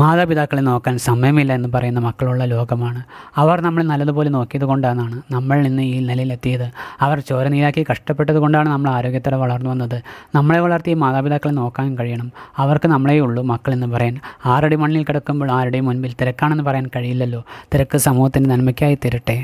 മാതാപിതാക്കളെ നോക്കാൻ സമയമില്ല എന്ന് പറയുന്ന മക്കളുള്ള ലോകമാണ് അവർ നമ്മളെ നല്ലതുപോലെ നോക്കിയത് കൊണ്ടാണ് നമ്മൾ നിന്ന് ഈ നിലയിലെത്തിയത് അവർ നീരാക്കി കഷ്ടപ്പെട്ടത് കൊണ്ടാണ് നമ്മൾ ആരോഗ്യത്തോടെ വളർന്നു വന്നത് നമ്മളെ വളർത്തിയ മാതാപിതാക്കളെ നോക്കാൻ കഴിയണം അവർക്ക് നമ്മളേ ഉള്ളൂ മക്കളെന്ന് പറയാൻ ആരുടെ മണ്ണിൽ കിടക്കുമ്പോൾ ആരുടെയും മുൻപിൽ തിരക്കാണെന്ന് പറയാൻ കഴിയില്ലല്ലോ തിരക്ക് സമൂഹത്തിൻ്റെ നന്മയ്ക്കായി തിരട്ടെ